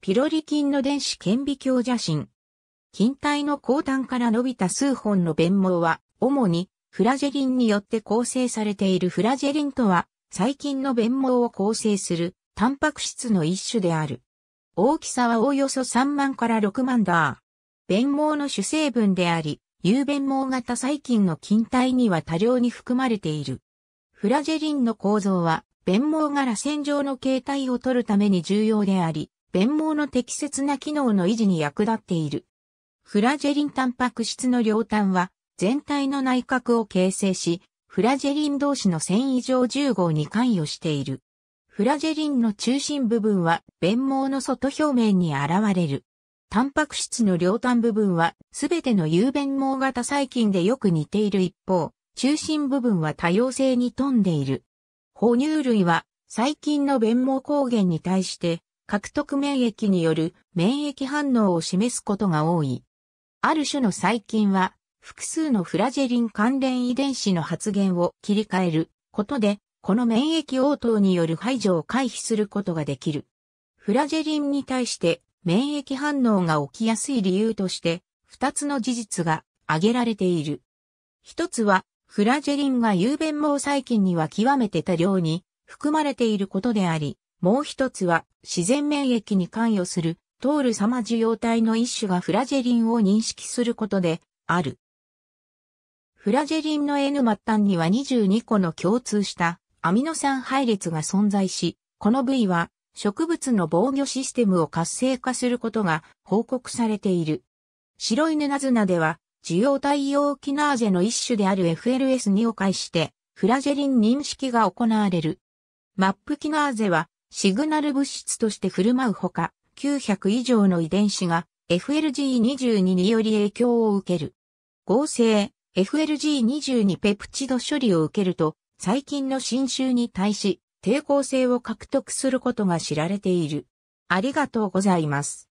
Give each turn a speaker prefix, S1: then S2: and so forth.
S1: ピロリ菌の電子顕微鏡写真。菌体の後端から伸びた数本の弁毛は、主にフラジェリンによって構成されているフラジェリンとは、細菌の弁毛を構成するタンパク質の一種である。大きさはおおよそ3万から6万ダー。弁毛の主成分であり、有弁毛型細菌の菌体には多量に含まれている。フラジェリンの構造は、弁毛が螺旋状の形態を取るために重要であり、弁毛の適切な機能の維持に役立っている。フラジェリンタンパク質の両端は全体の内角を形成し、フラジェリン同士の繊維上10号に関与している。フラジェリンの中心部分は弁毛の外表面に現れる。タンパク質の両端部分はすべての有弁毛型細菌でよく似ている一方、中心部分は多様性に富んでいる。哺乳類は細菌の弁毛抗原に対して獲得免疫による免疫反応を示すことが多い。ある種の細菌は、複数のフラジェリン関連遺伝子の発現を切り替えることで、この免疫応答による排除を回避することができる。フラジェリンに対して免疫反応が起きやすい理由として、二つの事実が挙げられている。一つは、フラジェリンが有弁毛細菌には極めて多量に含まれていることであり、もう一つは自然免疫に関与するトール様受容体の一種がフラジェリンを認識することである。フラジェリンの N 末端には22個の共通したアミノ酸配列が存在し、この部位は植物の防御システムを活性化することが報告されている。白いナズナでは受容体用キナーゼの一種である FLS2 を介してフラジェリン認識が行われる。マップキナーゼはシグナル物質として振る舞うほか、900以上の遺伝子が FLG22 により影響を受ける。合成 FLG22 ペプチド処理を受けると、細菌の侵襲に対し抵抗性を獲得することが知られている。ありがとうございます。